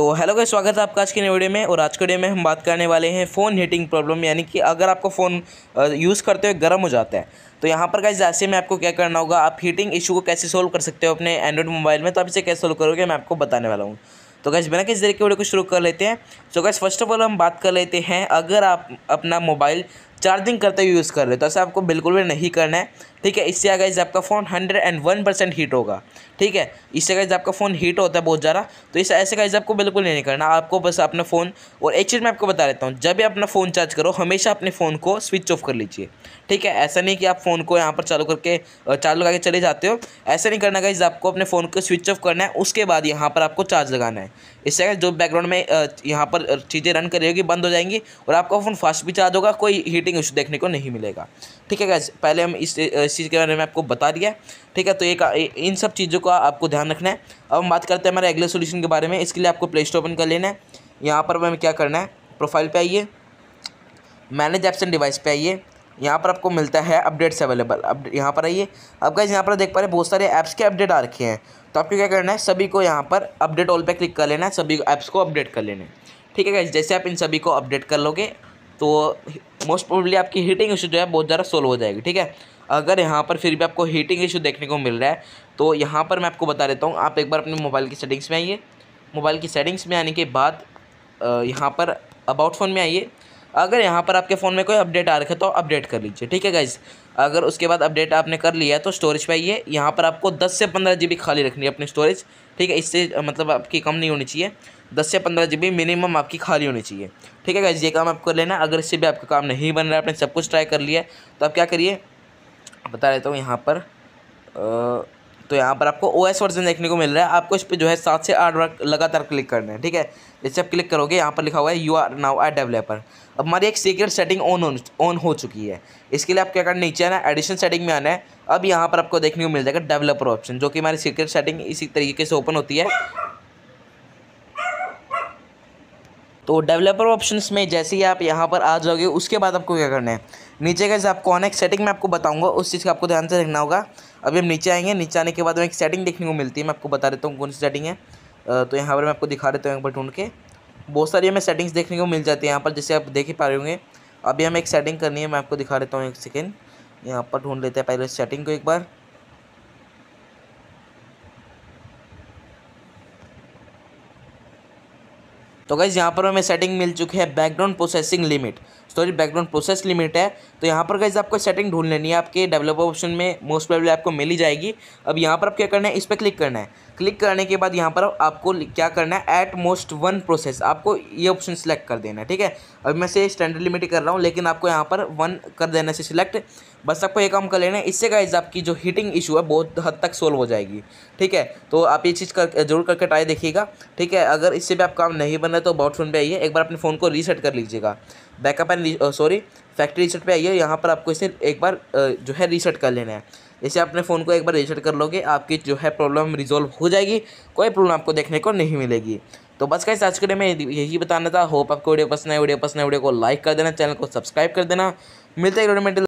तो हेलो का स्वागत है आपका आज की नई वीडियो में और आज के वीडियो में हम बात करने वाले हैं फ़ोन हीटिंग प्रॉब्लम यानी कि अगर आपको फ़ोन यूज़ करते हुए गर्म हो जाता है तो यहाँ पर गाइज ऐसे में आपको क्या करना होगा आप हीटिंग इशू को कैसे सोल्व कर सकते हो अपने एंड्रॉइड मोबाइल में तो आप इसे कैसे सोल्व करोगे मैं आपको बताने वाला हूँ तो गैस बिना किसी तरीके वीडियो को शुरू कर लेते हैं तो गैस फर्स्ट ऑफ ऑल हम बात कर लेते हैं अगर आप अपना मोबाइल चार्जिंग करते हुए यूज़ कर रहे हो तो ऐसा आपको बिल्कुल भी नहीं करना है ठीक है इससे अगर आपका phone hundred and one percent heat होगा ठीक है इससे अगर आपका फ़ोन हीट होता है बहुत ज़्यादा तो इस ऐसे का आपको बिल्कुल नहीं करना आपको बस अपना फ़ोन और एक चीज़ मैं आपको बता देता हूँ जब भी अपना फ़ोन चार्ज करो हमेशा अपने फ़ोन को स्विच ऑफ कर लीजिए ठीक है ऐसा नहीं कि आप फ़ोन को यहाँ पर चालू करके चालू लगा के चले जाते हो ऐसा नहीं करना गाइज आपको अपने फ़ोन को स्विच ऑफ करना है उसके बाद यहाँ पर आपको चार्ज लगाना है इससे जो बैकग्राउंड में यहाँ पर चीज़ें रन करेगी बंद हो जाएंगी और आपका फ़ोन फास्ट भी चार्ज होगा कोई हीट रेटिंग इशू देखने को नहीं मिलेगा ठीक है पहले हम इस चीज़ के बारे में आपको बता दिया ठीक है तो एक इन सब चीज़ों का आपको ध्यान रखना है अब हम बात करते हैं हमारे अगले सोल्यूशन के बारे में इसके लिए आपको प्ले स्टोर ओपन कर लेना है यहाँ पर हमें क्या करना है प्रोफाइल पर आइए मैनेज एप्स एंड डिवाइस पे आइए यहाँ पर आपको मिलता है अपडेट्स अवेलेबल अब यहाँ पर आइए अब गाइज यहाँ पर देख पा रहे बहुत सारे ऐप्स के अपडेट आ रखे हैं तो आपको क्या करना है सभी को यहाँ पर अपडेट ऑल पे क्लिक कर लेना है सभी ऐप्स को अपडेट कर लेना है ठीक है गाइज जैसे आप इन सभी को अपडेट कर लोगे तो मोस्ट प्रोबली आपकी हीटिंग इशू जो है बहुत ज़्यादा सोल्व हो जाएगी ठीक है अगर यहाँ पर फिर भी आपको हीटिंग इशू देखने को मिल रहा है तो यहाँ पर मैं आपको बता देता हूँ आप एक बार अपने मोबाइल की सेटिंग्स में आइए मोबाइल की सेटिंग्स में आने के बाद यहाँ पर अबाउट फ़ोन में आइए अगर यहाँ पर आपके फ़ोन में कोई अपडेट आ रखा है तो अपडेट कर लीजिए ठीक है गाइज अगर उसके बाद अपडेट आपने कर लिया है तो स्टोरेज पे आइए यहाँ पर आपको 10 से 15 जी खाली रखनी है अपनी स्टोरेज ठीक है इससे मतलब आपकी कम नहीं होनी चाहिए दस से पंद्रह जी मिनिमम आपकी खाली होनी चाहिए ठीक है गाइज ये काम आपको लेना लेना अगर इससे भी आपका काम नहीं बन रहा है आपने सब कुछ ट्राई कर लिया तो आप क्या करिए बता देता हूँ यहाँ पर आ, तो यहाँ पर आपको ओ एस वर्जन देखने को मिल रहा है आपको इस पर जो है सात से आठ बार लगातार क्लिक करना है ठीक है जैसे आप क्लिक करोगे यहाँ पर लिखा हुआ है you are now a developer अब हमारी एक सीक्रेट सेटिंग ऑन ऑन हो चुकी है इसके लिए आप क्या करना नीचे आना एडिशन सेटिंग में आना है अब यहाँ पर आपको देखने को मिल जाएगा डेवलपर ऑप्शन जो कि हमारी सीक्रेट सेटिंग इसी तरीके से ओपन होती है तो डेवलपर ऑप्शंस में जैसे ही आप यहाँ पर आ जाओगे उसके बाद आपको क्या करना है नीचे का जैसे आपको एक सेटिंग में आपको बताऊँगा उस चीज़ का आपको ध्यान से रखना होगा अभी हम नीचे आएंगे नीचे आने के बाद हमें एक सेटिंग देखने को मिलती है मैं आपको बता देता हूँ कौन सी सेटिंग है तो यहाँ पर मैं आपको दिखा देता हूँ एक बार ढूंढ के बहुत सारी हमें सेटिंग्स देखने को मिल जाती है यहाँ पर जैसे आप देख ही पा रहे होंगे अभी हमें एक सेटिंग करनी है मैं आपको दिखा देता हूँ एक सेकेंड यहाँ पर ढूंढ लेते हैं पहले सेटिंग को एक बार तो गाइज़ यहाँ पर हमें सेटिंग मिल चुकी है background processing limit storage background process limit है तो यहाँ पर गाइज आपको सेटिंग ढूंढ लेनी है आपके डेवलपर ऑप्शन में मोस्ट प्रॉब्लम आपको मिल ही जाएगी अब यहाँ पर आप क्या करना है इस पर क्लिक करना है क्लिक करने के बाद यहाँ पर आपको क्या करना है एट मोस्ट वन प्रोसेस आपको ये ऑप्शन सेलेक्ट कर देना है ठीक है अभी मैं से स्टैंडर्ड लिमिट कर रहा हूँ लेकिन आपको यहाँ पर वन कर देने से सिलेक्ट बस आपको ये काम कर लेना है इससे गाइज आपकी जो हीटिंग इशू है बहुत हद तक सोल्व हो जाएगी ठीक है तो आप ये चीज़ कर जरूर करके ट्राई देखिएगा ठीक है अगर इससे भी आप काम नहीं रहे तो अबाउट फोन पर आइए एक बार अपने फ़ोन को रीसेट कर लीजिएगा backup and sorry factory reset पे आइए यहाँ पर आपको इसे एक बार जो है रीसेट कर लेना है इसे अपने फ़ोन को एक बार रीसेट कर लोगे आपकी जो है प्रॉब्लम रिजोल्व हो जाएगी कोई प्रॉब्लम आपको देखने को नहीं मिलेगी तो बस कैसे आज के डे में यही बताना था होप आपको वीडियो पसंद है वीडियो पसंद है वीडियो को लाइक कर देना चैनल को सब्सक्राइब कर देना मिलते हैं